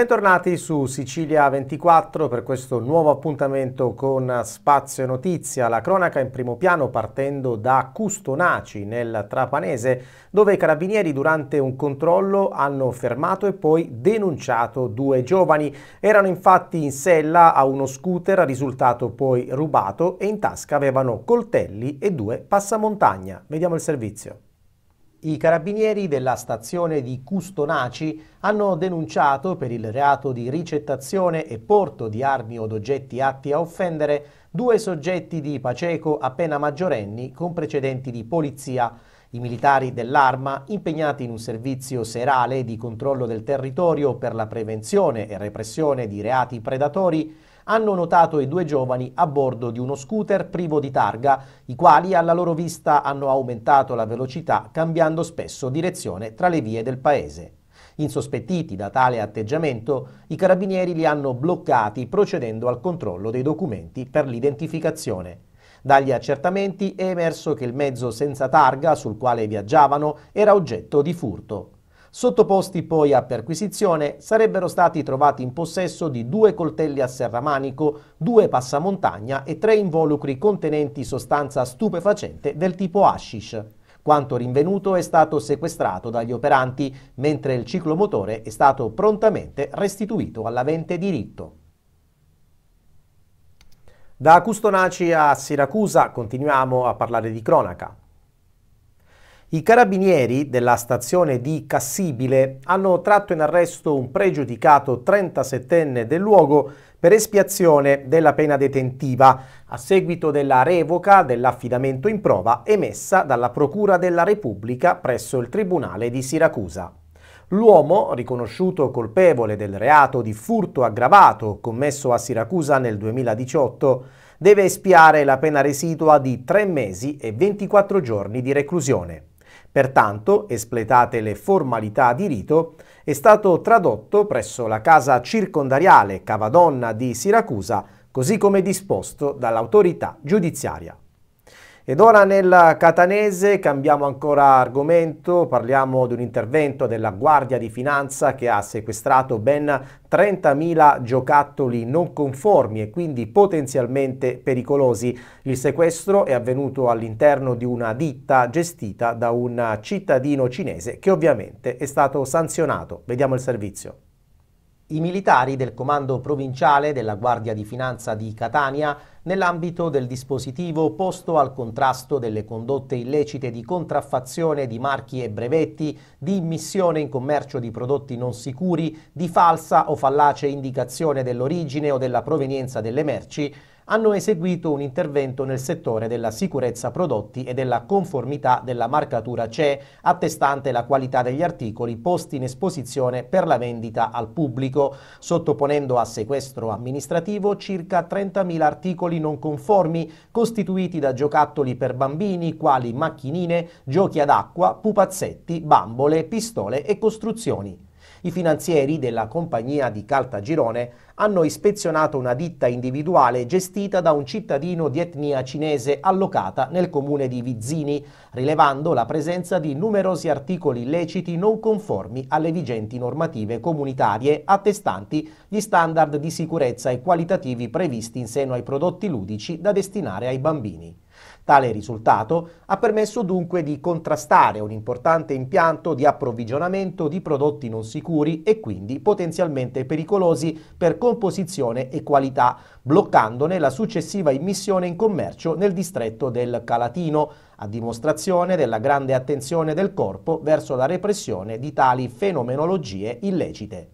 Bentornati su Sicilia 24 per questo nuovo appuntamento con Spazio Notizia. La cronaca in primo piano partendo da Custonaci nel Trapanese dove i carabinieri durante un controllo hanno fermato e poi denunciato due giovani. Erano infatti in sella a uno scooter risultato poi rubato e in tasca avevano coltelli e due passamontagna. Vediamo il servizio. I carabinieri della stazione di Custonaci hanno denunciato per il reato di ricettazione e porto di armi o oggetti atti a offendere due soggetti di Paceco appena maggiorenni con precedenti di polizia. I militari dell'Arma, impegnati in un servizio serale di controllo del territorio per la prevenzione e repressione di reati predatori, hanno notato i due giovani a bordo di uno scooter privo di targa, i quali alla loro vista hanno aumentato la velocità cambiando spesso direzione tra le vie del paese. Insospettiti da tale atteggiamento, i carabinieri li hanno bloccati procedendo al controllo dei documenti per l'identificazione. Dagli accertamenti è emerso che il mezzo senza targa sul quale viaggiavano era oggetto di furto. Sottoposti poi a perquisizione, sarebbero stati trovati in possesso di due coltelli a serramanico, due passamontagna e tre involucri contenenti sostanza stupefacente del tipo hashish. Quanto rinvenuto è stato sequestrato dagli operanti, mentre il ciclomotore è stato prontamente restituito all'avente diritto. Da Custonaci a Siracusa continuiamo a parlare di cronaca. I carabinieri della stazione di Cassibile hanno tratto in arresto un pregiudicato 37enne del luogo per espiazione della pena detentiva a seguito della revoca dell'affidamento in prova emessa dalla Procura della Repubblica presso il Tribunale di Siracusa. L'uomo, riconosciuto colpevole del reato di furto aggravato commesso a Siracusa nel 2018, deve espiare la pena residua di 3 mesi e 24 giorni di reclusione. Pertanto, espletate le formalità di rito, è stato tradotto presso la casa circondariale Cavadonna di Siracusa, così come disposto dall'autorità giudiziaria. Ed ora nel catanese cambiamo ancora argomento, parliamo di un intervento della Guardia di Finanza che ha sequestrato ben 30.000 giocattoli non conformi e quindi potenzialmente pericolosi. Il sequestro è avvenuto all'interno di una ditta gestita da un cittadino cinese che ovviamente è stato sanzionato. Vediamo il servizio. I militari del comando provinciale della Guardia di Finanza di Catania nell'ambito del dispositivo posto al contrasto delle condotte illecite di contraffazione di marchi e brevetti, di immissione in commercio di prodotti non sicuri, di falsa o fallace indicazione dell'origine o della provenienza delle merci, hanno eseguito un intervento nel settore della sicurezza prodotti e della conformità della marcatura CE, attestante la qualità degli articoli posti in esposizione per la vendita al pubblico, sottoponendo a sequestro amministrativo circa 30.000 articoli non conformi, costituiti da giocattoli per bambini quali macchinine, giochi ad acqua, pupazzetti, bambole, pistole e costruzioni. I finanzieri della compagnia di Caltagirone hanno ispezionato una ditta individuale gestita da un cittadino di etnia cinese allocata nel comune di Vizzini, rilevando la presenza di numerosi articoli illeciti non conformi alle vigenti normative comunitarie attestanti gli standard di sicurezza e qualitativi previsti in seno ai prodotti ludici da destinare ai bambini. Tale risultato ha permesso dunque di contrastare un importante impianto di approvvigionamento di prodotti non sicuri e quindi potenzialmente pericolosi per composizione e qualità, bloccandone la successiva immissione in commercio nel distretto del Calatino, a dimostrazione della grande attenzione del corpo verso la repressione di tali fenomenologie illecite.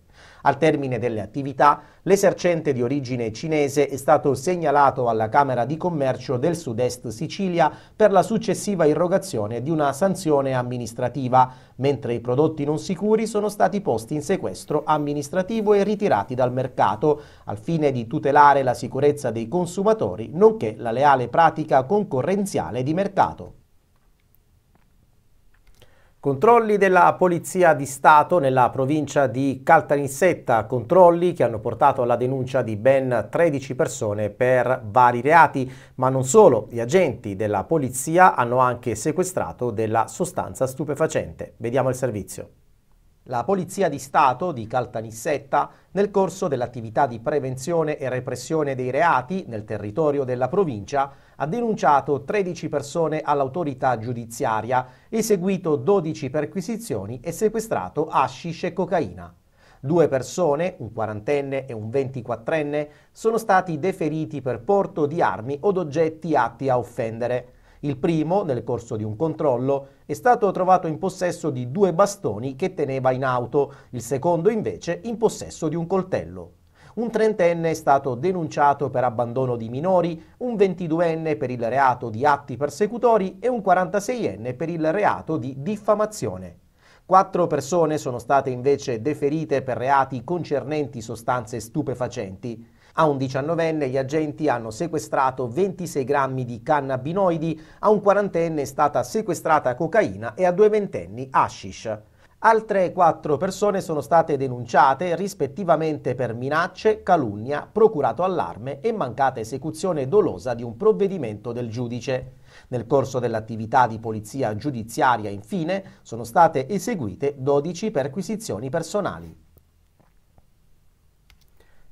Al termine delle attività, l'esercente di origine cinese è stato segnalato alla Camera di Commercio del Sud-Est Sicilia per la successiva irrogazione di una sanzione amministrativa, mentre i prodotti non sicuri sono stati posti in sequestro amministrativo e ritirati dal mercato, al fine di tutelare la sicurezza dei consumatori, nonché la leale pratica concorrenziale di mercato. Controlli della Polizia di Stato nella provincia di Caltanissetta, controlli che hanno portato alla denuncia di ben 13 persone per vari reati, ma non solo, gli agenti della Polizia hanno anche sequestrato della sostanza stupefacente. Vediamo il servizio la Polizia di Stato di Caltanissetta, nel corso dell'attività di prevenzione e repressione dei reati nel territorio della provincia, ha denunciato 13 persone all'autorità giudiziaria, eseguito 12 perquisizioni e sequestrato hashish e cocaina. Due persone, un quarantenne e un ventiquattrenne, sono stati deferiti per porto di armi o oggetti atti a offendere. Il primo, nel corso di un controllo, è stato trovato in possesso di due bastoni che teneva in auto, il secondo invece in possesso di un coltello. Un trentenne è stato denunciato per abbandono di minori, un ventiduenne per il reato di atti persecutori e un 46enne per il reato di diffamazione. Quattro persone sono state invece deferite per reati concernenti sostanze stupefacenti. A un 19enne gli agenti hanno sequestrato 26 grammi di cannabinoidi, a un quarantenne è stata sequestrata cocaina e a due ventenni hashish. Altre quattro persone sono state denunciate rispettivamente per minacce, calunnia, procurato allarme e mancata esecuzione dolosa di un provvedimento del giudice. Nel corso dell'attività di polizia giudiziaria, infine, sono state eseguite 12 perquisizioni personali.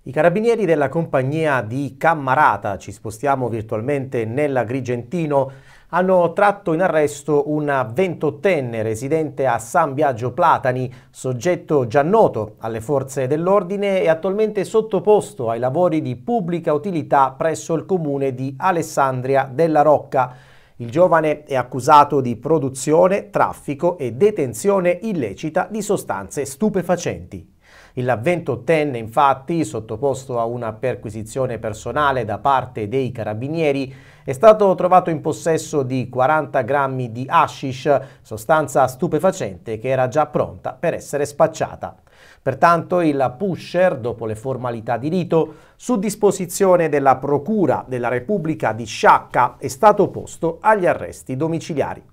I carabinieri della compagnia di Cammarata, ci spostiamo virtualmente nell'Agrigentino, hanno tratto in arresto una ventottenne residente a San Biagio Platani, soggetto già noto alle forze dell'ordine e attualmente sottoposto ai lavori di pubblica utilità presso il comune di Alessandria della Rocca. Il giovane è accusato di produzione, traffico e detenzione illecita di sostanze stupefacenti. Il ventottenne infatti, sottoposto a una perquisizione personale da parte dei carabinieri, è stato trovato in possesso di 40 grammi di hashish, sostanza stupefacente che era già pronta per essere spacciata. Pertanto il pusher, dopo le formalità di rito, su disposizione della Procura della Repubblica di Sciacca, è stato posto agli arresti domiciliari.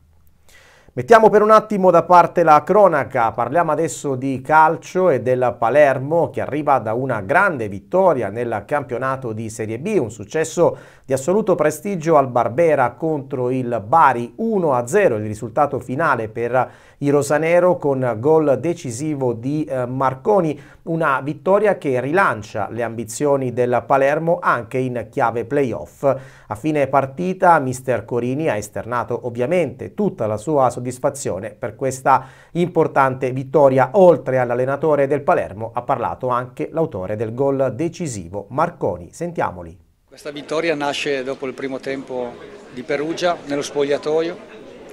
Mettiamo per un attimo da parte la cronaca, parliamo adesso di calcio e del Palermo che arriva da una grande vittoria nel campionato di Serie B, un successo di assoluto prestigio al Barbera contro il Bari 1-0, il risultato finale per i Rosanero con gol decisivo di eh, Marconi, una vittoria che rilancia le ambizioni del Palermo anche in chiave playoff. A fine partita mister Corini ha esternato ovviamente tutta la sua soddisfazione soddisfazione per questa importante vittoria. Oltre all'allenatore del Palermo ha parlato anche l'autore del gol decisivo, Marconi. Sentiamoli. Questa vittoria nasce dopo il primo tempo di Perugia, nello spogliatoio,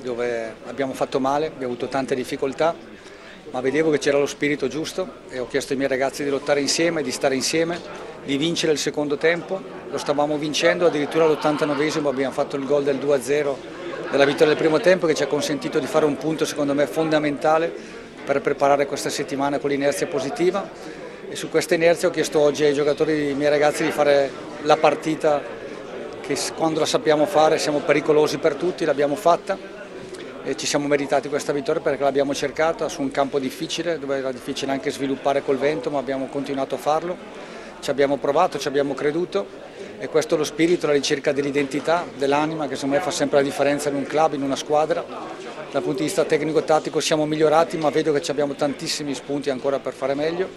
dove abbiamo fatto male, abbiamo avuto tante difficoltà, ma vedevo che c'era lo spirito giusto e ho chiesto ai miei ragazzi di lottare insieme, di stare insieme, di vincere il secondo tempo, lo stavamo vincendo, addirittura all'89 esimo abbiamo fatto il gol del 2-0 della vittoria del primo tempo che ci ha consentito di fare un punto secondo me fondamentale per preparare questa settimana con l'inerzia positiva e su questa inerzia ho chiesto oggi ai giocatori, ai miei ragazzi di fare la partita che quando la sappiamo fare siamo pericolosi per tutti, l'abbiamo fatta e ci siamo meritati questa vittoria perché l'abbiamo cercata su un campo difficile dove era difficile anche sviluppare col vento ma abbiamo continuato a farlo, ci abbiamo provato, ci abbiamo creduto e questo è lo spirito, la ricerca dell'identità, dell'anima che secondo me fa sempre la differenza in un club, in una squadra. Dal punto di vista tecnico-tattico siamo migliorati ma vedo che abbiamo tantissimi spunti ancora per fare meglio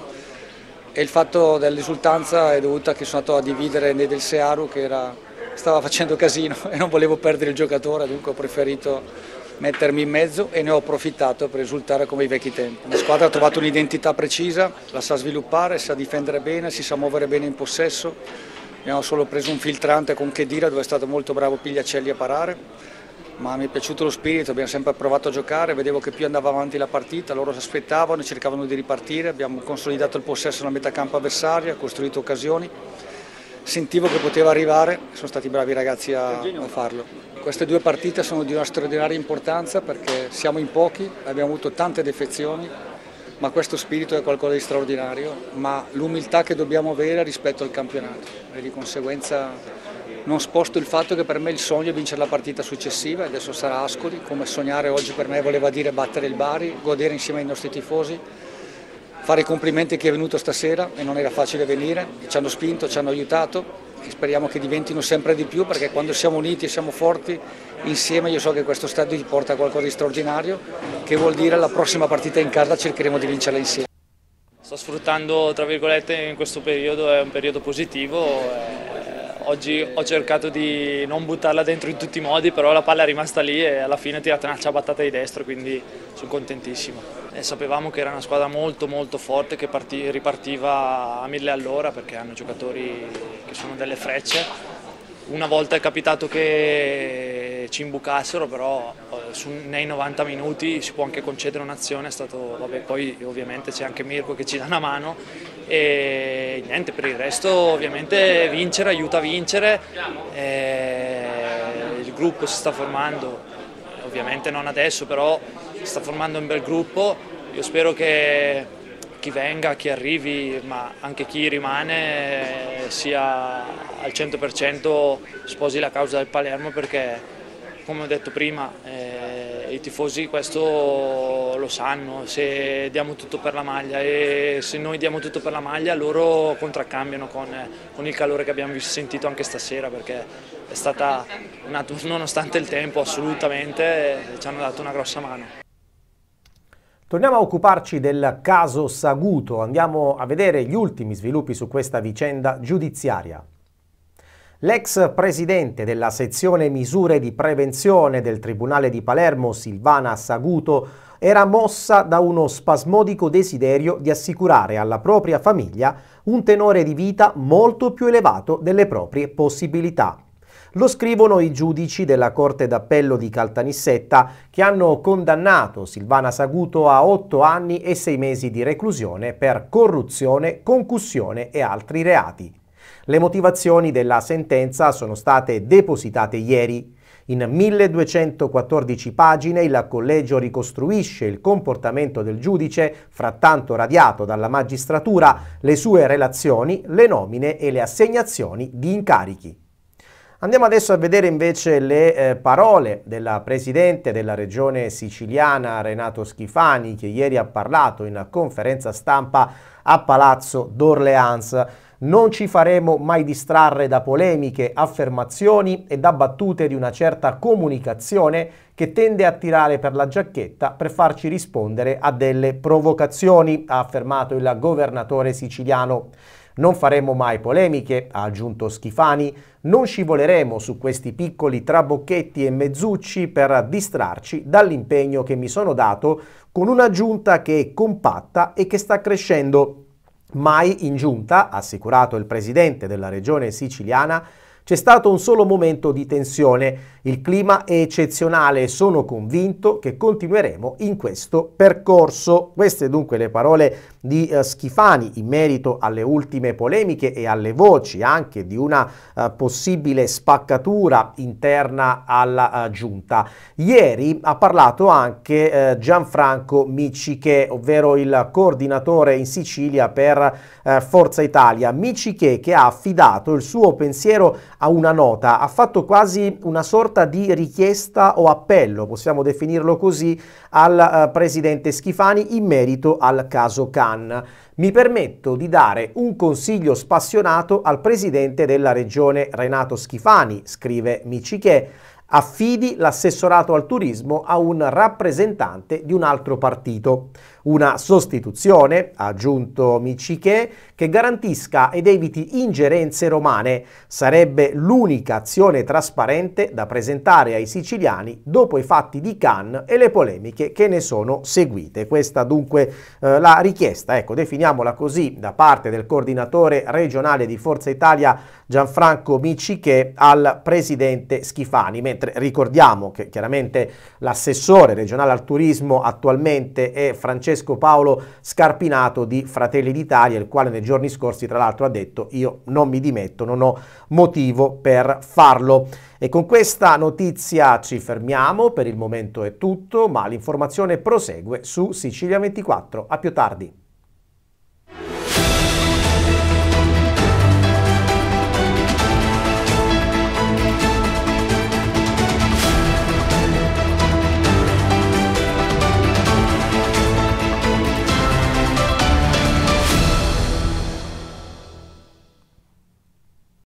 e il fatto dell'esultanza è dovuto a che sono andato a dividere Nedel Searu che era, stava facendo casino e non volevo perdere il giocatore dunque ho preferito mettermi in mezzo e ne ho approfittato per risultare come i vecchi tempi. La squadra ha trovato un'identità precisa, la sa sviluppare, sa difendere bene, si sa muovere bene in possesso abbiamo solo preso un filtrante con Chedira dove è stato molto bravo Pigliacelli a parare, ma mi è piaciuto lo spirito, abbiamo sempre provato a giocare, vedevo che più andava avanti la partita, loro si aspettavano e cercavano di ripartire, abbiamo consolidato il possesso nella metà campo avversaria, costruito occasioni, sentivo che poteva arrivare, sono stati bravi i ragazzi a, a farlo. Queste due partite sono di una straordinaria importanza perché siamo in pochi, abbiamo avuto tante defezioni, ma questo spirito è qualcosa di straordinario, ma l'umiltà che dobbiamo avere rispetto al campionato e di conseguenza non sposto il fatto che per me il sogno è vincere la partita successiva, adesso sarà Ascoli, come sognare oggi per me voleva dire battere il Bari, godere insieme ai nostri tifosi, fare i complimenti a chi è venuto stasera e non era facile venire, ci hanno spinto, ci hanno aiutato speriamo che diventino sempre di più perché quando siamo uniti e siamo forti insieme io so che questo stadio gli porta a qualcosa di straordinario che vuol dire la prossima partita in casa cercheremo di vincerla insieme. Sto sfruttando tra virgolette in questo periodo, è un periodo positivo. Eh, Oggi ho cercato di non buttarla dentro in tutti i modi, però la palla è rimasta lì e alla fine ha tirato una ciabattata di destra, quindi sono contentissimo. E sapevamo che era una squadra molto molto forte che ripartiva a mille all'ora perché hanno giocatori che sono delle frecce. Una volta è capitato che ci imbucassero, però eh, su, nei 90 minuti si può anche concedere un'azione, è stato, vabbè, poi ovviamente c'è anche Mirko che ci dà una mano e niente, per il resto ovviamente vincere aiuta a vincere, eh, il gruppo si sta formando, ovviamente non adesso, però si sta formando un bel gruppo, io spero che chi venga, chi arrivi, ma anche chi rimane eh, sia al 100% sposi la causa del Palermo perché come ho detto prima, eh, i tifosi questo lo sanno, se diamo tutto per la maglia e se noi diamo tutto per la maglia loro contraccambiano con, con il calore che abbiamo sentito anche stasera perché è stata, una, nonostante il tempo assolutamente, eh, ci hanno dato una grossa mano. Torniamo a occuparci del caso Saguto, andiamo a vedere gli ultimi sviluppi su questa vicenda giudiziaria. L'ex presidente della sezione misure di prevenzione del Tribunale di Palermo, Silvana Saguto, era mossa da uno spasmodico desiderio di assicurare alla propria famiglia un tenore di vita molto più elevato delle proprie possibilità. Lo scrivono i giudici della Corte d'Appello di Caltanissetta che hanno condannato Silvana Saguto a otto anni e sei mesi di reclusione per corruzione, concussione e altri reati. Le motivazioni della sentenza sono state depositate ieri. In 1214 pagine il collegio ricostruisce il comportamento del giudice, frattanto radiato dalla magistratura, le sue relazioni, le nomine e le assegnazioni di incarichi. Andiamo adesso a vedere invece le eh, parole della Presidente della Regione siciliana Renato Schifani che ieri ha parlato in conferenza stampa a Palazzo d'Orleans. Non ci faremo mai distrarre da polemiche, affermazioni e da battute di una certa comunicazione che tende a tirare per la giacchetta per farci rispondere a delle provocazioni, ha affermato il governatore siciliano. Non faremo mai polemiche, ha aggiunto Schifani, non scivoleremo su questi piccoli trabocchetti e mezzucci per distrarci dall'impegno che mi sono dato con una giunta che è compatta e che sta crescendo. Mai in giunta, ha assicurato il presidente della regione siciliana, c'è stato un solo momento di tensione il clima è eccezionale e sono convinto che continueremo in questo percorso. Queste dunque le parole di eh, Schifani in merito alle ultime polemiche e alle voci anche di una eh, possibile spaccatura interna alla eh, giunta. Ieri ha parlato anche Gianfranco Miciche, ovvero il coordinatore in Sicilia per Forza Italia. Miciche che ha affidato il suo pensiero a una nota, ha fatto quasi una sorta sorta di richiesta o appello, possiamo definirlo così, al uh, presidente Schifani in merito al caso Cannes. Mi permetto di dare un consiglio spassionato al presidente della regione Renato Schifani, scrive Michichè, affidi l'assessorato al turismo a un rappresentante di un altro partito una sostituzione, ha aggiunto Michiche, che garantisca ed eviti ingerenze romane. Sarebbe l'unica azione trasparente da presentare ai siciliani dopo i fatti di Cannes e le polemiche che ne sono seguite. Questa dunque eh, la richiesta, ecco, definiamola così, da parte del coordinatore regionale di Forza Italia Gianfranco Michiche al presidente Schifani, mentre ricordiamo che chiaramente l'assessore regionale al turismo attualmente è Francesco Francesco Paolo Scarpinato di Fratelli d'Italia, il quale nei giorni scorsi tra l'altro ha detto io non mi dimetto, non ho motivo per farlo. E con questa notizia ci fermiamo, per il momento è tutto, ma l'informazione prosegue su Sicilia 24. A più tardi.